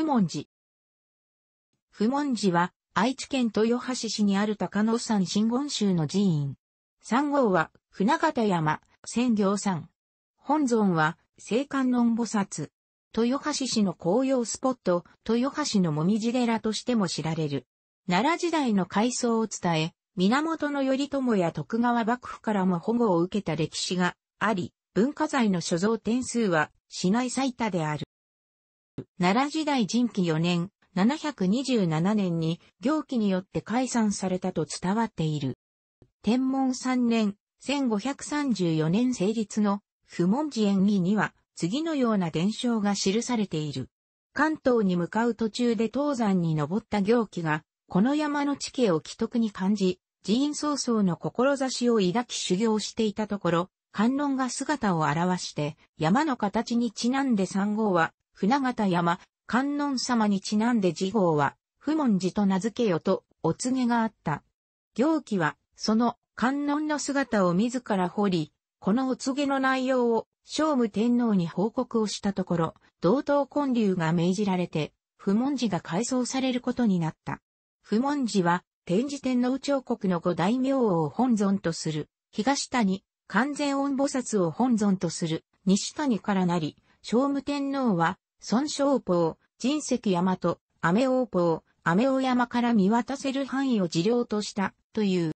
不問寺。不問寺は、愛知県豊橋市にある高野山真言宗の寺院。三号は、船形山、仙行山。本尊は、聖観音菩薩。豊橋市の紅葉スポット、豊橋のもみじ寺としても知られる。奈良時代の改装を伝え、源頼朝や徳川幕府からも保護を受けた歴史があり、文化財の所蔵点数は市内最多である。奈良時代人紀4年、727年に行基によって解散されたと伝わっている。天文3年、1534年成立の不文字演義には次のような伝承が記されている。関東に向かう途中で東山に登った行基が、この山の地形を既得に感じ、寺院曹操の志を抱き修行していたところ、観音が姿を現して、山の形にちなんで三号は、船形山、観音様にちなんで次号は、不問寺と名付けよと、お告げがあった。行基は、その観音の姿を自ら掘り、このお告げの内容を、聖武天皇に報告をしたところ、同等建立が命じられて、不問寺が改装されることになった。不問寺は、天智天皇朝国の五大名王を本尊とする、東谷、完全音菩薩を本尊とする、西谷からなり、聖武天皇は、孫昌法、人石山と、雨王法、雨王山から見渡せる範囲を治療とした、という。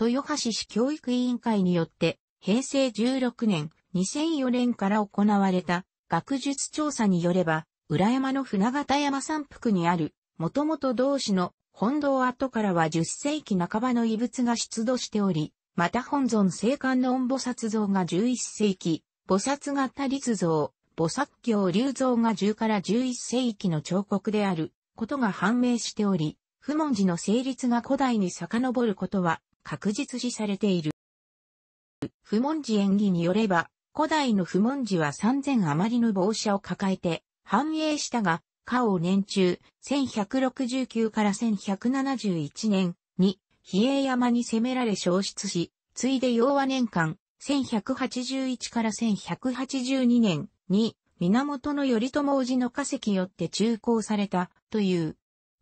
豊橋市教育委員会によって、平成16年、2004年から行われた、学術調査によれば、裏山の船形山山腹にある、もともと同市の本堂跡からは10世紀半ばの遺物が出土しており、また本尊聖観音菩薩像が11世紀、菩薩が立像、菩薩教流像が10から11世紀の彫刻であることが判明しており、不文字の成立が古代に遡ることは確実視されている。不文字演技によれば、古代の不文字は3000余りの帽子を抱えて繁栄したが、家王年中、1169から1171年に、比叡山に攻められ消失し、ついで洋和年間、1181から1182年二源頼朝氏の化石よって中興された、という、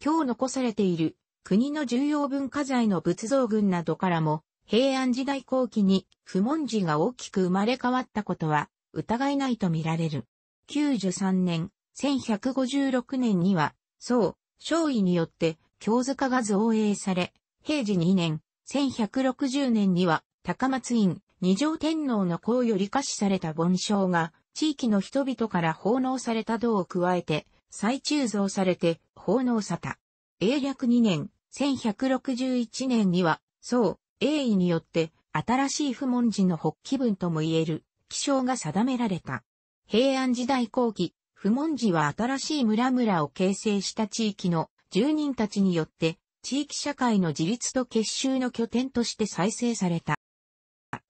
今日残されている、国の重要文化財の仏像群などからも、平安時代後期に不問寺が大きく生まれ変わったことは疑いないとみられる。93年、1156年には、宋、昭尉によって京塚が造営され、平治2年、1160年には高松院二条天皇の功より可視された盆章が地域の人々から奉納された銅を加えて、再鋳造されて奉納された。英略2年、1161年には、宋、英意によって、新しい不問寺の発起文とも言える、気象が定められた。平安時代後期、不問寺は新しい村々を形成した地域の住人たちによって、地域社会の自立と結集の拠点として再生された。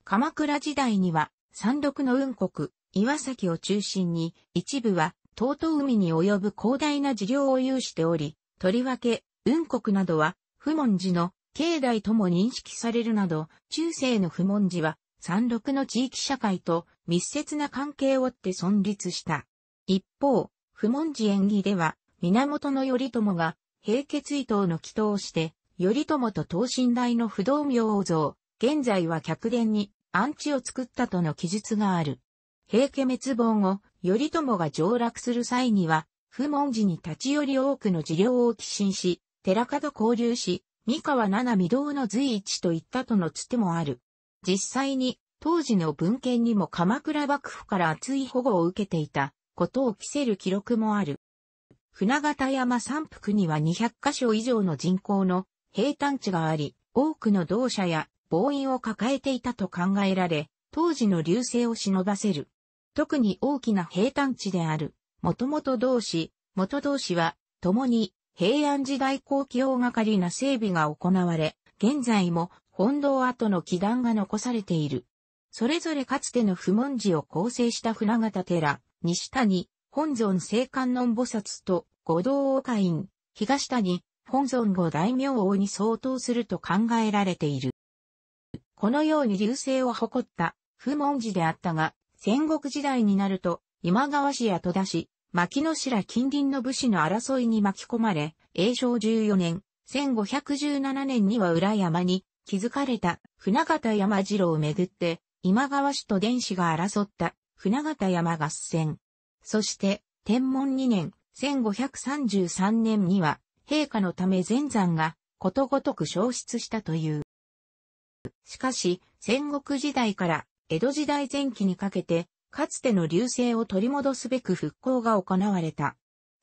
鎌倉時代には、三毒の雲国、岩崎を中心に、一部は、東東海に及ぶ広大な事業を有しており、とりわけ、雲国などは、不問寺の境内とも認識されるなど、中世の不問寺は、山麓の地域社会と密接な関係を追って存立した。一方、不問寺演起では、源頼朝が、平家追悼の祈祷をして、頼朝と等身大の不動明王像、現在は客殿に、安置を作ったとの記述がある。平家滅亡後、頼朝が上洛する際には、不問寺に立ち寄り多くの事業を寄進し、寺門交流し、三河七御堂の随一といったとのつてもある。実際に、当時の文献にも鎌倉幕府から厚い保護を受けていたことを着せる記録もある。船形山山腹には200カ所以上の人口の平坦地があり、多くの同社や暴飲を抱えていたと考えられ、当時の流星を忍ばせる特に大きな平坦地である、元々同士、元同士は、共に平安時代後期大掛かりな整備が行われ、現在も本堂跡の基壇が残されている。それぞれかつての不問寺を構成した船形寺、西谷、本尊聖観音菩薩と五道王会員、東谷、本尊五大名王に相当すると考えられている。このように流星を誇った不問寺であったが、戦国時代になると、今川氏や戸田氏、牧野氏ら近隣の武士の争いに巻き込まれ、永正14年、1517年には裏山に築かれた船形山次郎をめぐって、今川氏と伝子が争った船形山合戦。そして、天文2年、1533年には、陛下のため前山がことごとく消失したという。しかし、戦国時代から江戸時代前期にかけて、かつての流星を取り戻すべく復興が行われた。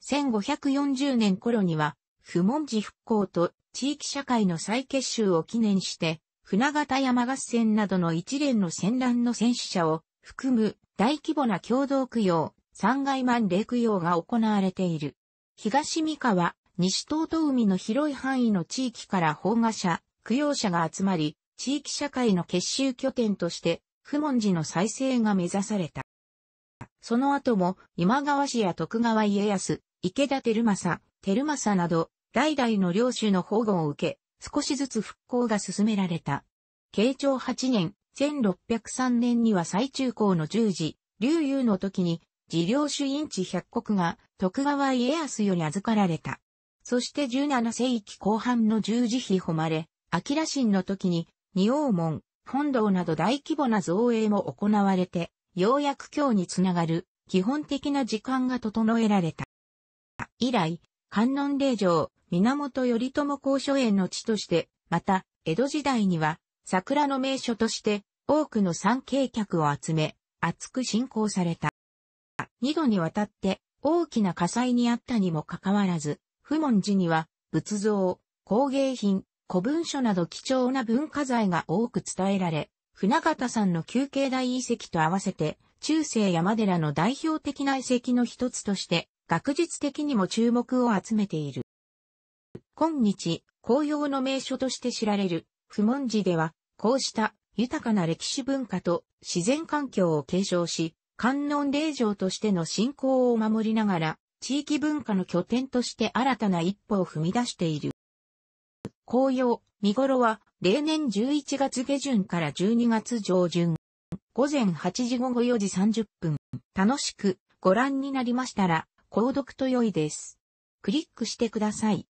1540年頃には、不問寺復興と地域社会の再結集を記念して、船形山合戦などの一連の戦乱の戦死者を含む大規模な共同供養、三階万礼供養が行われている。東三河、西東東海の広い範囲の地域から放火者、供養者が集まり、地域社会の結集拠点として不文寺の再生が目指された。その後も今川氏や徳川家康、池田照政、照政など、代々の領主の保護を受け、少しずつ復興が進められた。慶長8年、1603年には最中高の十字、竜遊の時に、自領主院地百国が徳川家康より預かられた。そして17世紀後半の十字碑誉れ、明神の時に、仁王門、本堂など大規模な造営も行われて、ようやく今日につながる基本的な時間が整えられた。以来、観音霊場、源頼朝高所園の地として、また、江戸時代には、桜の名所として、多くの参詣客を集め、厚く信仰された。二度にわたって、大きな火災にあったにもかかわらず、不問寺には、仏像、工芸品、古文書など貴重な文化財が多く伝えられ、船形さんの休憩大遺跡と合わせて、中世山寺の代表的な遺跡の一つとして、学術的にも注目を集めている。今日、紅葉の名所として知られる、不問寺では、こうした豊かな歴史文化と自然環境を継承し、観音霊場としての信仰を守りながら、地域文化の拠点として新たな一歩を踏み出している。紅葉、見頃は、例年11月下旬から12月上旬。午前8時午後4時30分。楽しくご覧になりましたら、購読と良いです。クリックしてください。